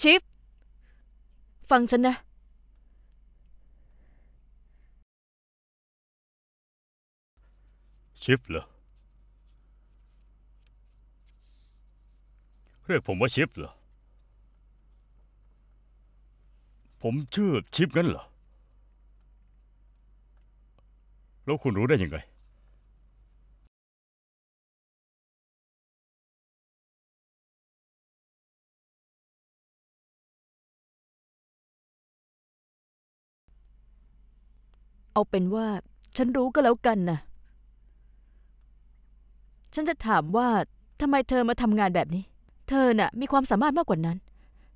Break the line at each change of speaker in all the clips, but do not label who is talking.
ชิฟฟังฉันนะ
ชิฟเหรอ เรียกผมว่าชิฟเหรอ ผมชื่อชิฟงั้นเหรอ
แล้วคุณรู้ได้ยังไงเอาเป็นว่าฉันรู้ก็แล้วกันนะฉันจะถามว่าทำไมเธอมาทำงานแบบนี้ เธอน่ะมีความสามารถมากกว่านั้น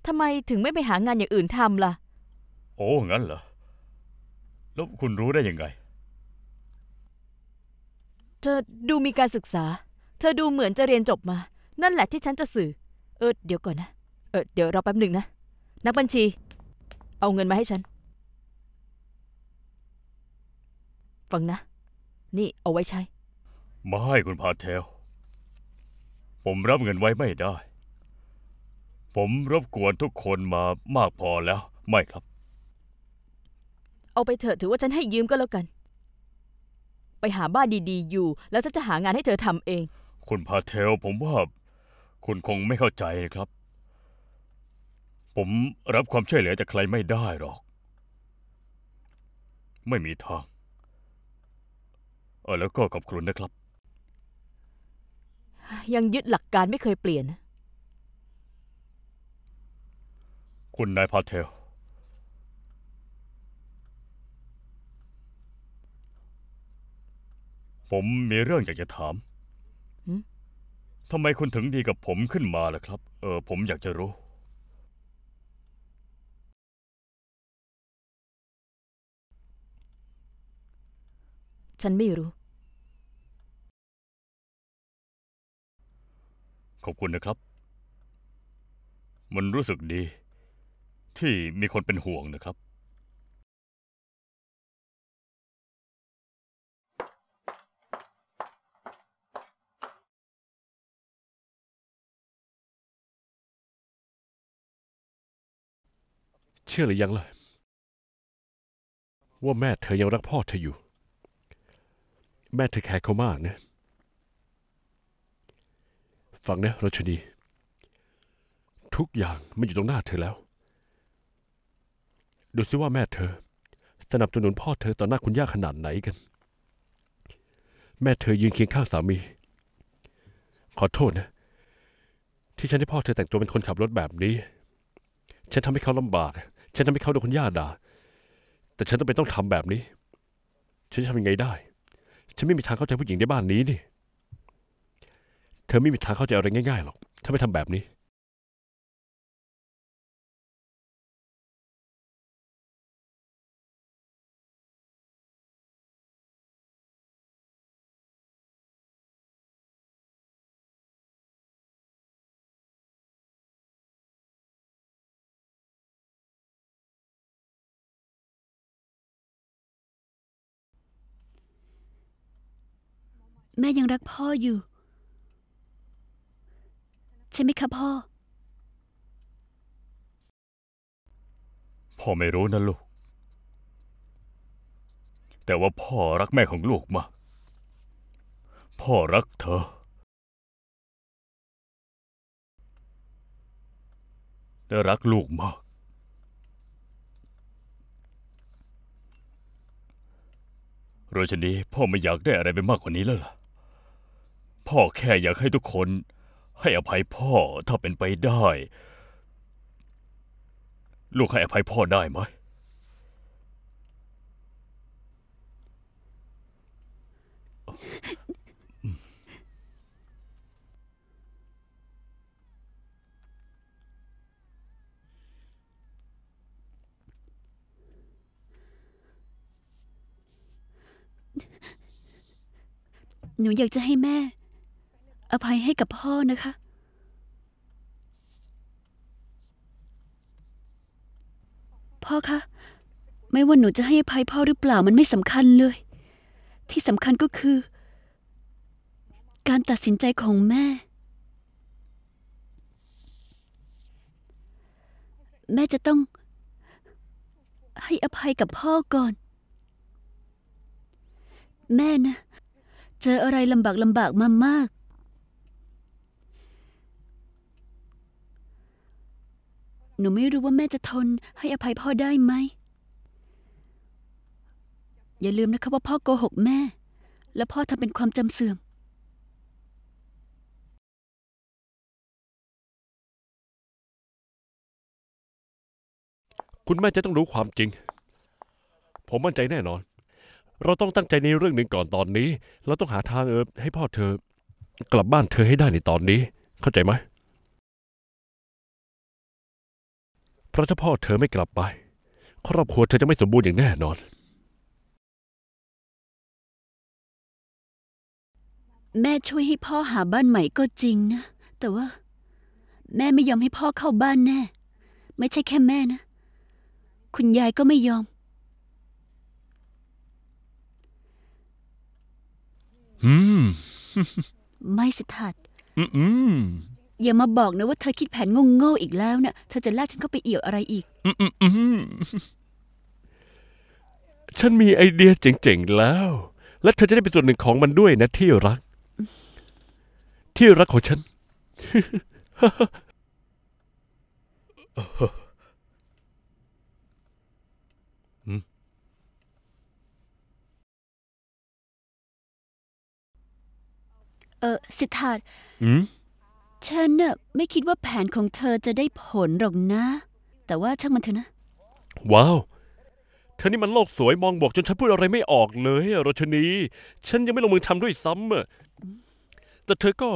ทำไมถึงไม่ไปหางานอย่างอื่นทำล่ะ
โอ้งั้นเหรอ แล้วคุณรู้ได้ยังไง
เธอดูมีการศึกษา เธอดูเหมือนจะเรียนจบมา นั่นแหละที่ฉันจะสื่อ เออเดี๋ยวก่อนนะ เออเดี๋ยวรอแป๊บหนึ่งนะ นักบัญชี เอาเงินมาให้ฉันฟังนะ นี่เอาไว้ใช้
ไม่ให้คุณพาเทลผมรับเงินไว้ไม่ได้ ผมรบกวนทุกคนมามากพอแล้ว ไม่ครับ
เอาไปเถอะถือว่าฉันให้ยืมก็แล้วกัน ไปหาบ้านดี ๆ อยู่ แล้วฉันจะหางานให้เธอทำเอง
คุณพาเทลผมว่าคุณคงไม่เข้าใจครับ ผมรับความช่วยเหลือจากใครไม่ได้หรอก ไม่มีทางเออแล้วก็ขอบคุณนะครับ
ยังยึดหลักการไม่เคยเปลี่ยน
คุณนายพาเทล ผมมีเรื่องอยากจะถามทำไมคุณถึงดีกับผมขึ้นมาล่ะครับ เออผมอยากจะรู้ ฉันไม่รู้ขอบคุณนะครับ มันรู้สึกดี ที่มีคนเป็นห่วงนะครับ
เชื่อหรือยังล่ะ
ว่าแม่เธอยังรักพ่อเธออยู่ แม่เธอแคร์เขามากนะฟังนะรชนี ทุกอย่างมันอยู่ตรงหน้าเธอแล้ว ดูซิว่าแม่เธอ สนับสนุนพ่อเธอต่อหน้าคุณย่าขนาดไหนกัน แม่เธอยืนเคียงข้างสามี ขอโทษนะ ที่ฉันให้พ่อเธอแต่งตัวเป็นคนขับรถแบบนี้ ฉันทำให้เขาลำบาก ฉันทำให้เขาโดนคุณย่าด่า แต่ฉันองเป็นต้องทำแบบนี้ ฉันจะทำยังไงได้ ฉันไม่มีทางเข้าใจผู้หญิงในบ้านนี้นี่
เธอไม่มีทางเข้าใจอะไรง่ายๆ หรอก ถ้าไม่ทำแบบนี้
แม่ยังรักพ่ออยู่ช่ไหมคะพ่อ
พ่อไม่รู้นะลูก แต่ว่าพ่อรักแม่ของลูกมาก พ่อรักเธอ และรักลูกมากโรชนีพ่อไม่อยากได้อะไรไปมากกว่านี้แล้วล่ะ พ่อแค่อยากให้ทุกคนให้อภัยพ่อถ้าเป็นไปได้ ลูกให้อภัยพ่อได้ไหม
หนูอยากจะให้แม่อภัยให้กับพ่อนะคะ พ่อคะ ไม่ว่าหนูจะให้อภัยพ่อหรือเปล่ามันไม่สำคัญเลย ที่สำคัญก็คือ การตัดสินใจของแม่ แม่จะต้อง ให้อภัยกับพ่อก่อน แม่นะ เจออะไรลำบากลำบากมามากหนูไม่รู้ว่าแม่จะทนให้อภัยพ่อได้ไหม อย่าลืมนะครับว่าพ่อโกหกแม่ และพ่อทำเป็นความจำเสื่อม
คุณแม่จะต้องรู้ความจริง
ผม
มั่นใจแน่นอน เราต้องตั้งใจในเรื่องหนึ่งก่อนตอนนี้เราต้องหาทางเออให้พ่อเธอกลับบ้านเธอให้ได้ในตอนนี้เข้าใจไหมราะถ้าพ่อเธอไม่กลับไปครอบครัวเธอจะไม่สมบูรณ์อย่างแน่นอน
แม่ช่วยให้พ่อหาบ้านใหม่ก็จริงนะ แต่ว่าแม่ไม่ยอมให้พ่อเข้าบ้านแน่ ไม่ใช่แค่แม่นะ คุณยายก็ไม่ยอม อืมไม่สิทธัตอืมอย่ามาบอกนะว่าเธอคิดแผนงงโง่อีกแล้วเนะ่ะเธอจะลากฉันเข้าไปเอี่ยวอะไรอีก อื
มอืมอืม ฉันมีไอเดียเจ๋ง ๆ แล้ว และเธอจะได้เป็นส่วนหนึ่งของมันด้วยนะที่รัก ที่รักของฉัน
เออสิทธาร์อืมฉันน่ะไม่คิดว่าแผนของเธอจะได้ผลหรอกนะ แต่ว่าช่างมันเถอะนะ
ว้าว เธอนี่มันโลกสวยมองบวกจนฉันพูดอะไรไม่ออกเลยโรชนีฉันยังไม่ลงมือทำด้วยซ้ำอะแต่เธอก็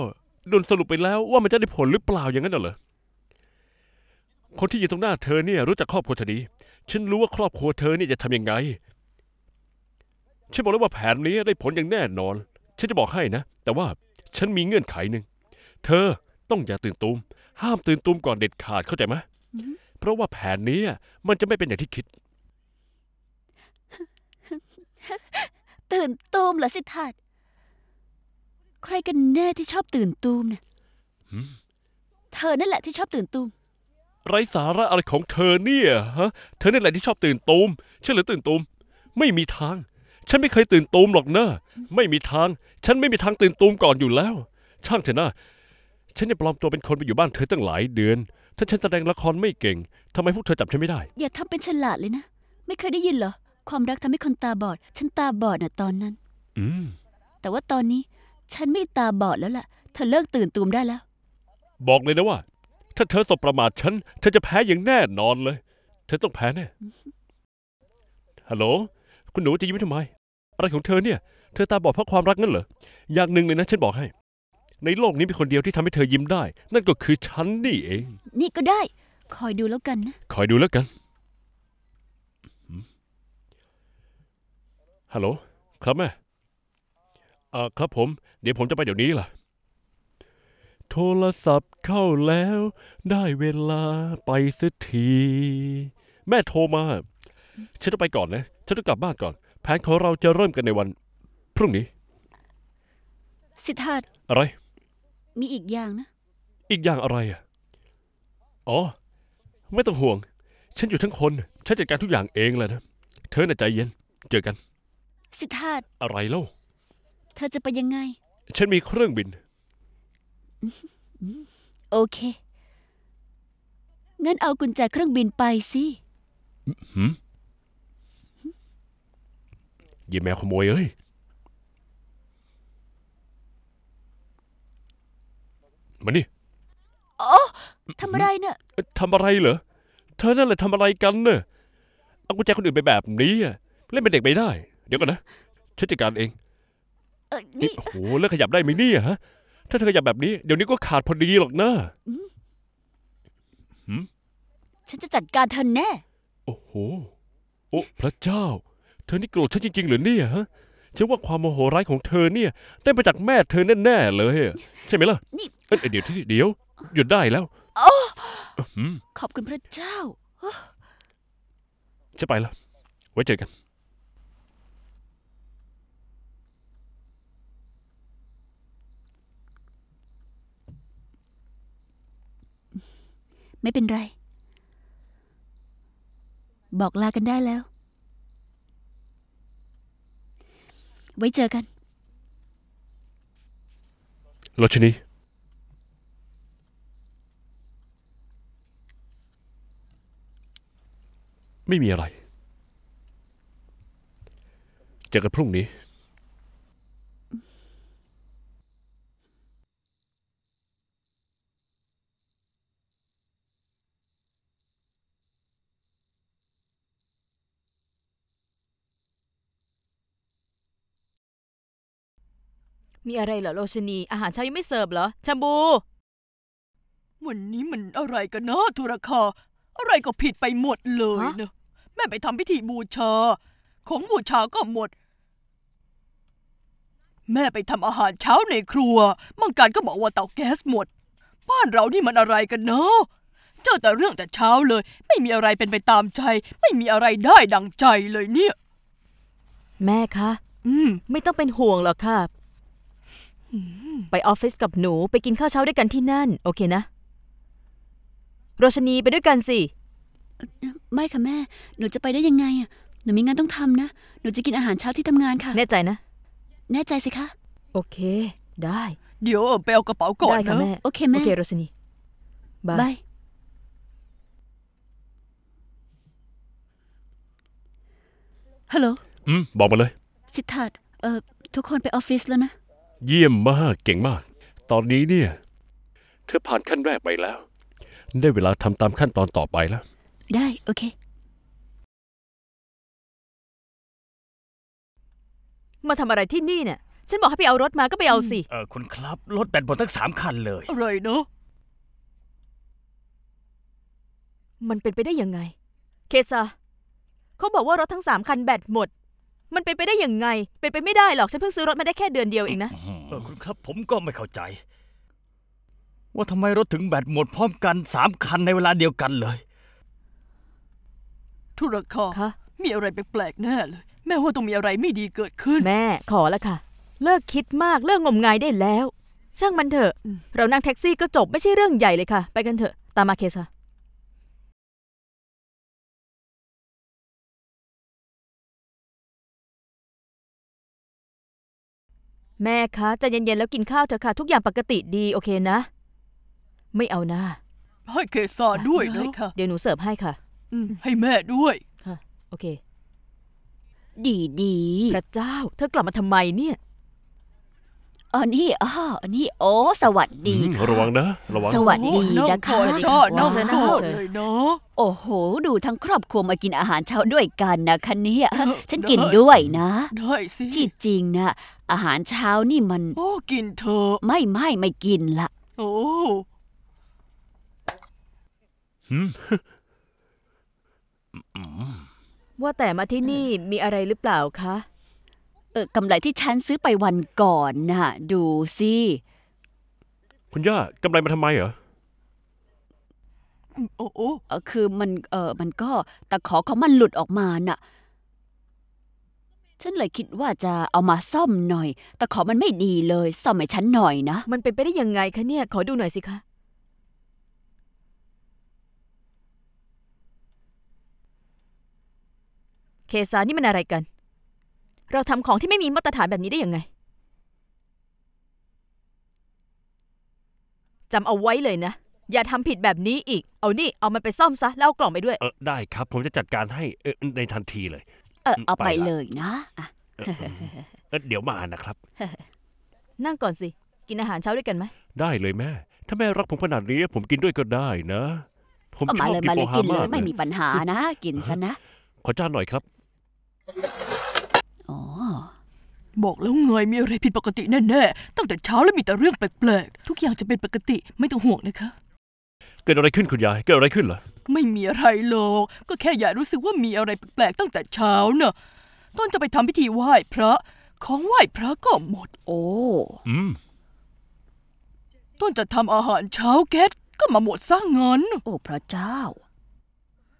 โดนสรุปไปแล้วว่ามันจะได้ผลหรือเปล่าอย่างนั้นเหรอคนที่อยู่ตรงหน้าเธอเนี่ย รู้จักครอบครัวเธอดี ฉันรู้ว่าครอบครัวเธอเนี่ยจะทำยังไง ฉันบอกแล้วว่าแผนนี้ได้ผลอย่างแน่นอนฉันจะบอกให้นะแต่ว่า ฉันมีเงื่อนไขหนึ่งเธอต้องอย่าตื่นตูม ห้ามตื่นตูมก่อนเด็ดขาดเข้าใจไหมเพราะว่าแผนนี้มันจะไม่เป็นอย่างที่คิด
ตื่นตูมเหรอสิทัดใครกันแน่ที่ชอบตื่นตูมเนี่ยเธอนั่นแหละที่ชอบตื่นตูม
ไรสาระอะไรของเธอเนี่ยฮะ เธอนั่นแหละที่ชอบตื่นตูมใช่หรือตื่นตูม ไม่มีทาง ฉันไม่เคยตื่นตูมหรอกเนอะไม่มีทาง ฉันไม่มีทางตื่นตูมก่อนอยู่แล้ว ช่างเถอะนะฉันเนี่ยปลอมตัวเป็นคนไปอยู่บ้านเธอตั้งหลายเดือน ถ้าฉันแสดงละครไม่เก่งทำไมพวกเธอจับฉันไม่ได้
อย่าทำเป็นฉลาดเลยนะ ไม่เคยได้ยินเหรอ ความรักทำให้คนตาบอด ฉันตาบอดน่ะตอนนั้น อืม แต่ว่าตอนนี้ ฉันไม่ตาบอดแล้วล่ะ เธอเลิกตื่นตูมได้แล้ว
บอกเลยนะว่า ถ้าเธอสบประมาทฉันเธอจะแพ้อย่างแน่นอนเลย เธอต้องแพ้แน่ ฮัลโหล คุณหนูจะยิ้มทำไม อะไรของเธอเนี่ย เธอตาบอดเพราะความรักนั่นเหรอ อย่างหนึ่งเลยนะ ฉันบอกให้ในโลกนี้มีคนเดียวที่ทำให้เธอยิ้มได้ นั่นก็คือฉันนี่ เอง
นี่ก็ได้ คอยดูแล้วกันนะ
คอยดูแล้วกัน ฮัลโหล ครับแม่เอ่อครับผม เดี๋ยวผมจะไปเดี๋ยวนี้ล่ะ โทรศัพท์เข้าแล้ว ได้เวลาไปสักที แม่โทรมา ฉันต้องไปก่อนนะ ฉันต้องกลับบ้านก่อน แผนของเราจะเริ่มกันในวันพรุ่งนี้ สิทธาอะไร
มีอีกอย่างนะ
อีกอย่างอะไรอ่ะ อ๋อ ไม่ต้องห่วง ฉันอยู่ทั้งคน ฉันจัดการทุกอย่างเองเลยนะเธอน่ะใจเย็น เจอกัน สิทธาตอะไรเล่า
เธอจะไปยังไง
ฉันมีเครื่องบิน
โอเค งั้นเอากุญแจเครื่องบินไปสิ
หืมยีแมวขโมยเอ้ยมานี่โอ้ทำอะไรเนี่ยทำอะไรเหรอ เธอนั่นแหละทำอะไรกันเนี่ยเอากุญแจคนอื่นไปแบบนี้เล่นเป็นเด็กไม่ได้ เดี๋ยวก่อนนะ ฉันจัดการเอง นี่ โอ้โหเล้วขยับได้ไหมเนี่ยฮะ ถ้าเธอขยับแบบนี้เดี๋ยวนี้ก็ขาดพอดีหรอกนะ
ฉันจะจัดการเธอแน่
โอ้โห โอ้พระเจ้า เธอนี่โกรธฉันจริงๆหรือเนี่ยฮะฉันว่าความโมโหร้ายของเธอเนี่ยได้มปจากแม่เธอแน่ๆเลย ใช่ไหมล่ะนี่เดี๋ยวที่เดี๋ยว หยุดได้แล้วอ
ขอบคุณพระเจ้า
ฉันไปละไว้เจอกัน
ไม่เป็นไร บอกลากันได้แล้วไว้เจอกัน
รชนีไม่มีอะไร เจอกันพรุ่งนี้
ีอะไรเหรอโลชนีอาหารเช้ายังไม่เสิร์ฟเหรอชมบู วันนี้มันอะไรกันนะทุร
คา อะไรก็ผิดไปหมดเลยนะแม่ไปทำพิธีบูชา ของบูชาก็หมด แม่ไปทำอาหารเช้าในครัวมังการก็บอกว่าเตาแก๊สหมด บ้านเรานี่มันอะไรกันเนาะเจอแต่เรื่องแต่เช้าเลย ไม่มีอะไรเป็นไปตามใจ ไม่มีอะไรได้ดังใจเลยเนี่ย
แม่คะ อืมไม่ต้องเป็นห่วงหรอกค่ะไปออฟฟิศกับหนูไปกินข้าวเช้าด้วยกันที่นั่น โอเคนะโรชนีไป
ด้วยกันสิ ไม่ค่ะแม่ หนูจะไปได้ยังไง อ่ะหนูมีงานต้องทำนะหนูจะกินอาหารเช้าที่ทำงานค่ะ แน่ใจนะ แน่ใจสิคะ
โอเค ได้
เดี๋ยว ไปเอากระเป๋าก่อนได้ค่ะแม่โ
อเคแม่โอเคโรชนี
บายบ
าย
ฮัลโหล
อืมบอกมาเลย
สิทธาเอ่อทุกคนไปออฟฟิศแล้วนะ
เยี่ยมมากเก่งมาก ตอนนี้เนี่ยเธอผ่านขั้นแรกไปแล้ว ได้เวลาทำตามขั้น
ตอนต่อไปแล้ว
ได้โอเค มาทำอะไรที่นี่เนี่ยฉันบอกให้ไปเอารถมาก็ไปเอาสิเออคุณคร
ับ รถแบตหมดทั้งสามคันเลย
อะไรเนาะมันเป็นไปได้ยังไง เคซาเขาบอกว่ารถทั้งสามคันแบตหมดมันเป็นไปได้ยังไง เป็นไปไม่ได้หรอกฉันเพิ่งซื้อรถมาได้แค่เดือนเดียวเองนะเออคุณครับผมก็ไ
ม่เข้าใจ ว่าทำไมรถถึงแบตหมดพร้อมกันสามคันในเวลาเดียวกันเลย
ธุรคอคะมีอะไรแปลกๆแน่เลย แม่
ว่าต้องมีอะไรไม่ดีเกิดขึ้น แม่ขอละค่ะเลิกคิดมากเลิกงมงายได้แล้ว ช่างมันเถอะ เรานั่งแท็กซี่ก็จบไม่ใช่เรื่องใหญ่เลยค่ะ ไปกันเถอะ ตามมาเคสค่ะแม่คะใจเย็นๆแล้วกินข้าวเถอะค่ะ ทุกอย่างปกติดี โอเคนะ ไม่เอานะ
ให้เกสรด้วยนะ
ะเดี๋ยวหนูเสิร์ฟให้ค่ะ อืม ให้แม่ด้วย ค่ะ โอเค ดี
ดีพระเจ้า เธอกลับมาทำไมเนี่ยอ๋อนี่อ๋อนี่โอ้สวัสดีระวั
งนะระวังสวัสดีนะคะ
ชอบน้องชนะเลยเนาะโอ้โห ดูทั้งครอบครัวมากินอาหารเช้าด้วยกันนะคะเนี่ยฉันกินด้วยนะได้สิที่จริงนะอาหารเช้านี่มัน โอ้กินเถอะไม่ไม่ไม่กินละโอ้ว่าแต่มาที่นี่มีอะไรหรือเปล่าคะเออกำไรที่ฉันซื้อไปวันก่อนนะ่ะดูสิ
คุณย่ากำไรมาทำไมเหรอ
โอ้โอ้เออ คือมัน เออมันก็ตะขอของมันหลุดออกมาน่ะฉันเลยคิดว่าจะเอามาซ่อมหน่อยตะขอมันไม่ดีเลย ซ่อมให้ฉันหน่อยนะมันเป็นไปได้ยังไงคะเนี่ย ขอดูหน่อยสิคะ
เคสานี่มันอะไรกันเราทำของที่ไม่มีมาตรฐานแบบนี้ได้ยังไงจำเอาไว้เลยนะอย่าทำผิดแบบนี้อีก เอานี่เอามันไปซ่อมซะแล้วกล่องไปด้วย
เออได้ครับ ผมจะจัดการให้ในทันทีเลย เออเอาไปเลยนะเออเดี๋ยวมานะครับ
นั่งก่อนสิกินอาหา
รเช้าด้วยกันไหม
ได้เลยแม่ ถ้าแม่รักผมขนาดนี้ผมกินด้วยก็ได้นะผมชอบกินโอฮามิเลายไม่มี
ปัญหานะกินซะนะ
ขอจานหน่อยครับ
บอกแล้วเงยมีอะไรผิดปกติแน่ ๆ ตั้งแต่เช้าแล้วมีแต่เรื่องแปลก ๆ ทุกอย่างจะเป็นปกติไม่ต้องห่วงนะคะ
เกิดอะไรขึ้นคุณยายเกิดอะไรขึ้นเหรอ
ไม่มีอะไรโลกก็แค่ยายรู้สึกว่ามีอะไรแปลกๆตั้งแต่เช้าเนอะตอนจะไปทำพิธีไหว้พระของไหว้พระก็หมด โอ้อืมต้นจะทำอาหารเช้าแก๊สก็มาหมดสร้างเงินโอ้พระเจ้า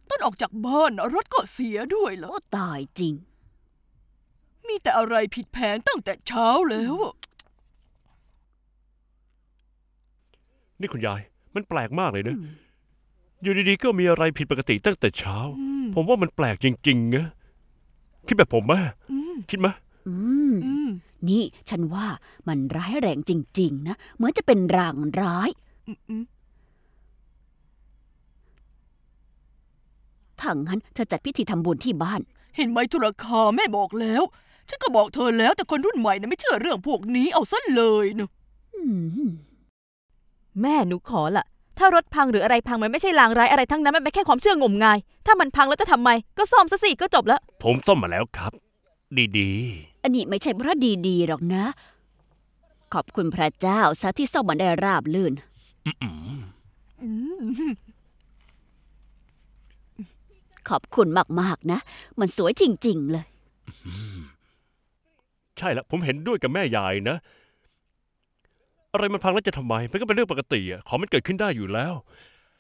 ต้นออกจากบ้านรถก็เสียด้วยเหรอตายจริงมีแต่อะไรผิดแผนตั้งแต่เช้าแล้ว
นี่คุณยาย มันแปลกมากเลยนะ อยู่ดีๆก็มีอะไรผิดปกติตั้งแต่เช้า ผมว่ามันแปลกจริงๆนะ คิดแบบผมไหม
คิดไหมนี่ ฉันว่ามันร้ายแรงจริง ๆนะ เหมือนจะเป็นรางร้ายถ้างั้นเธอจัดพิธีทำบุญที่บ้าน เห็นไหมทุรคาแม่บอ
กแล้วฉันก็บอกเธอแล้วแต่คนรุ่นใหม่นะไม่เชื่อเรื่องพวกนี้ เอาซะเลยเนอะ
แม่หนูขอละถ้ารถพังหรืออะไรพังมันไม่ใช่ลางร้ายอะไรทั้งนั้นมันเป็นแค่ความเชื่องมงาย ถ้ามันพังแล้วจะทำไมก็ซ่อมซะสิก็จบแล้ว
ผมซ่อมมาแล้วครับ ดีๆ
อันนี้ไม่ใช่เพราะดีๆหรอกนะ ขอบคุณพระเจ้าซะที่ซ่อมมันได้ราบลื่นขอบคุณมากๆนะ มันสวยจริงๆเลย
ใช่ละผมเห็นด้วยกับแม่ยายนะ อะไรมันพังแล้วจะทำไมมันก็เป็นเรื่องปกติอะของมันเกิดขึ้นได้อยู่แล้ว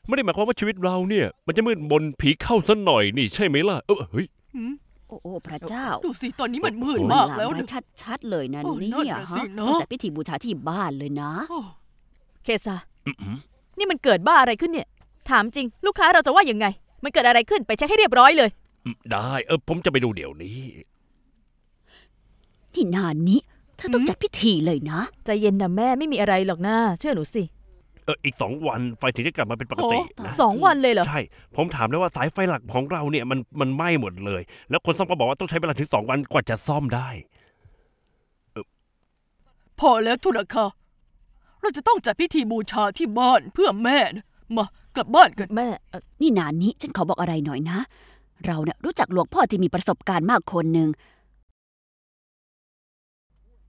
ไม่ได้หมายความว่าชีวิตเราเนี่ย มันจะมืดมนผีเข้าซะหน่อยนี่ ใช่ไหมล่ะเออเฮ้ย
โอ้โอพระเจ้าดูสิตอนนี้มันมืดมากแล้วนะชัดชัดๆเลยนะนั่นเนี่ยะฮะตั้งจัดพิธีบูชาที่บ้านเลยนะ เคซานี่มันเกิดบ้าอะไรขึ้นเนี่ย ถามจริง ลูกค้าเราจ
ะว่ายังไง มันเกิดอะไรขึ้น ไปเช็คให้เรียบร้อยเลย
ได้ เออผมจะไปดูเดี๋ยวนี้
ที่นานนี้เธอต้องจัดพิธีเลยนะ ใจเย็นนะแม่ไม่มีอะไรหรอกนะเชื่อหนูสิ
เอออีกสองวัน ไฟถึงจะกลับมาเป็นปกตินะสองวันเลยเหรอใช่ผมถามแล้วว่าสายไฟหลักของเราเนี่ยมันมันไหม้หมดเลย แล้วคนซ่อมก็บอกว่าต้องใช้เวลาถึงสองวันกว่าจะซ่อมได้
พอแล้วทุนค่ะ
เราจะต้องจัดพิธีบูชาที่บ้านเพื่อแม่มากลับบ้านกันแม่นี่นานนี้ฉันขอบอกอะไรหน่อยนะเราเนี่ยรู้จักหลวงพ่อที่มีประสบการณ์มากคนหนึ่ง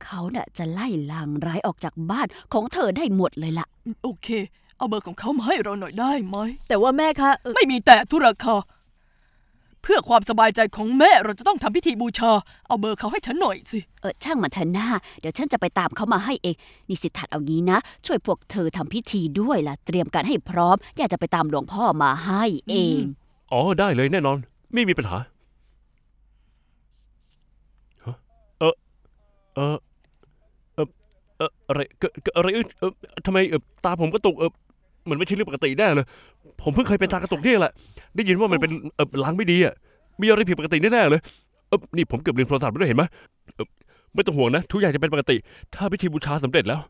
เขาเน่ะจะไล่ลางร้ายออกจากบ้านของเธอได้หมดเลยละ่ะ โอเค
เอาเบอร์ของเขามาให้เราหน่อยได้ไหม
แต่ว่าแม่คะไม
่มีแต่ธุระค่ะเพื่อความสบายใจของแม่เราจะต้องทำพิธีบูชา
เอาเบอร์เขาให้ฉันหน่อยสิเออช่างมันเถอะหน้าเดี๋ยวฉันจะไปตามเขามาให้เองนี่สิทธัดเอางี้นะช่วยพวกเธอทำพิธีด้วยล่ะเตรียมการให้พร้อมอยากจะไปตามหลวงพ่อมาให้เอง
อ๋อได้เลยแน่นอน ไม่มีปัญหาเออเออเอออะไรเกิดอะไรเออทำไมเออตาผมกระตุกเออเหมือนไม่ใช่เรื่องปกติแน่เลยผมเพิ่งเคยเป็นตากระตุกนี่แหละได้ยินว่ามันเป็นเออล้างไม่ดีอ่ะมีอะไรผิดปกติแน่เลยเออนี่ผมเกือบลืมโทรศัพท์ไปด้วยเห็นไหมเออไม่ต้องห่วงนะ ทุกอย่างจะเป็นปกติ ถ้าพิธีบูชาสำเร็จแล้ว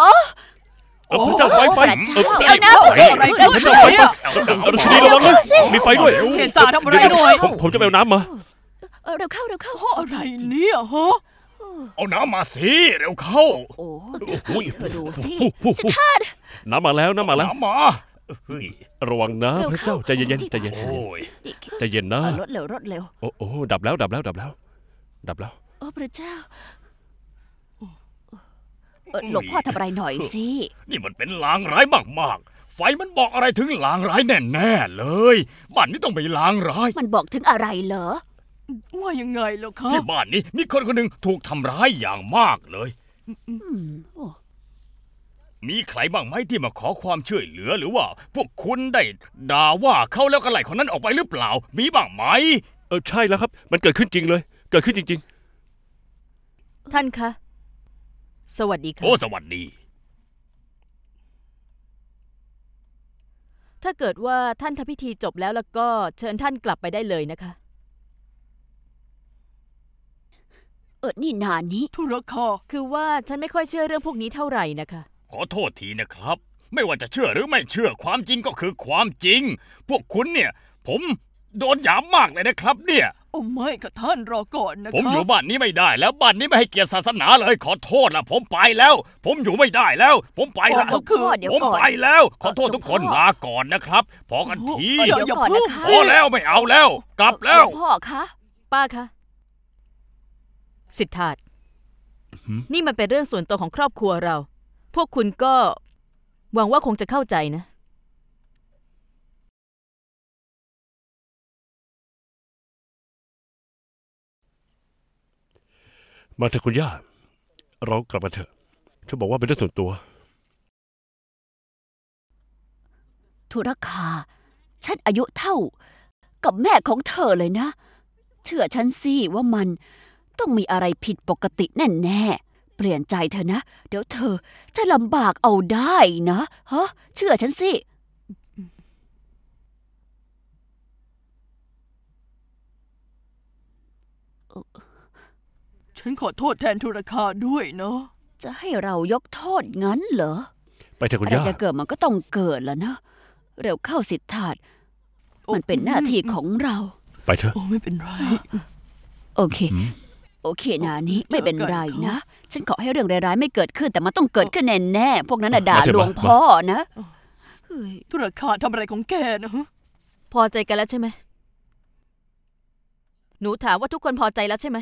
อเออพระเจ้าไฟไฟเออไปเอาน้ำสิพระเจ้าไฟไฟเอาดูสีระวังเลยมีไฟด้วยเทนสาทำอะไ
ร
ด้วยผมจะไปเอาน้ำมา
เร็วเข้าเร็วเข้าอะไรเนี่ยฮะเอาน้ำมาสิ เร็วเข้าโอ้ยดูสิสิทาด
น้ำมาแล้วน้ำมาแล้วน้ำมาระวังนะพระเจ้าใจเย็นใจเย็นใจเย็นนะรถเร็วรถเร็วโอ้ดับแล้วดับแล้วดับแล้ว ดับแล้ว
โอ้พระเจ้าหลวงพ่อทำไรหน่อยสิ
นี่มันเป็นลางร้ายมากๆไฟมันบอกอะไรถึงลางร้ายแน่ๆเลย บ้านนี้ต้องไปลางร้าย
มันบอกถึงอะไรเหรอ ว่ายังไงล่ะคะ ที่
บ้านนี้มีคนคนหนึ่งถูกทำร้ายอย่างมากเลยมีใครบ้างไหมที่มาขอความช่วยเหลือหรือว่า พวกคุณได้ด่าว่าเขาแล้วก็ไล่คนนั้นออกไปหรือเปล่า มีบ้างไหมเออใช่แล้วครับ มันเกิดขึ้นจริงเลย เกิดขึ้นจริง
ๆท่านคะสวัสดีค่ะโอ้สวัสดี ถ้าเกิดว่าท่านทำพิธีจบแล้วแล้วก็เชิญท่านกลับไปได้เลยนะคะ เออนี่นานนี้ทุรคอ คือว่าฉันไม่ค่อยเชื่อเรื่องพวกนี้เท่าไหร่นะคะ
ขอโทษทีนะครับ ไม่ว่าจะเชื่อหรือไม่เชื่อความจริงก็คือความจริง พวกคุณเนี่ย ผมโดนหยามมากเลยนะครับ เนี่ย
โอ้ไม่ค่ะท่านรอก่อนนะครับผมอยู่
บ้านนี้ไม่ได้แล้วบ้านนี้ไม่ให้เกียรติศาสนาเลย ขอโทษละผมไปแล้ว ผมอยู่ไม่ได้แล้ว ผมไปละผมไปแล้ว ขอโทษทุกคนลาก่อนนะครับ พอกันทีอย่าพูดพอแล้วไม่เอาแล้ว
กลับแล้วพ่อคะป้าคะ
สิทธาตนี่มันเป็นเรื่องส่วนตัวของครอบครัวเรา พวกคุณก็ หวังว่าคงจะเข้าใจนะมาเถอะคุณย่า
เรากลับมาเถอะเธอบอกว่าเป็นเรื่องส่วนตัว
ธุรคา ฉันอายุเท่ากับแม่ของเธอเลยนะ เชื่อฉันสิว่ามันต้องมีอะไรผิดปกติแน่ๆ เปลี่ยนใจเธอนะ เดี๋ยวเธอจะลำบากเอาได้นะฮะ เชื่อฉันสิเออฉันขอโทษแทนธุรคาด้วยเนาะจะให้เรายกโทษงั้นเหรอ ไปเถอะคุณย่าอจะเกิดมันก็ต้องเกิดแล้วนะเร็วเข้าสิทธาตมันเป็นหน้าที่ของเรา ไปเถอะ โอ้ไม่เป็นไร โอเค โอเค นานี้ไม่เป็นไรนะ ฉันขอให้เรื่องร้ายๆไม่เกิดขึ้น แต่มันต้องเกิดขึ้นแน่ๆ พวกนั้นน่ะด่าหลวงพ่อนะ
ธุรคาทำอะไรของแกนะพอใจกันแล้วใช่ไหม หนูถามว่าทุกคนพอใจแล้วใช่ไหม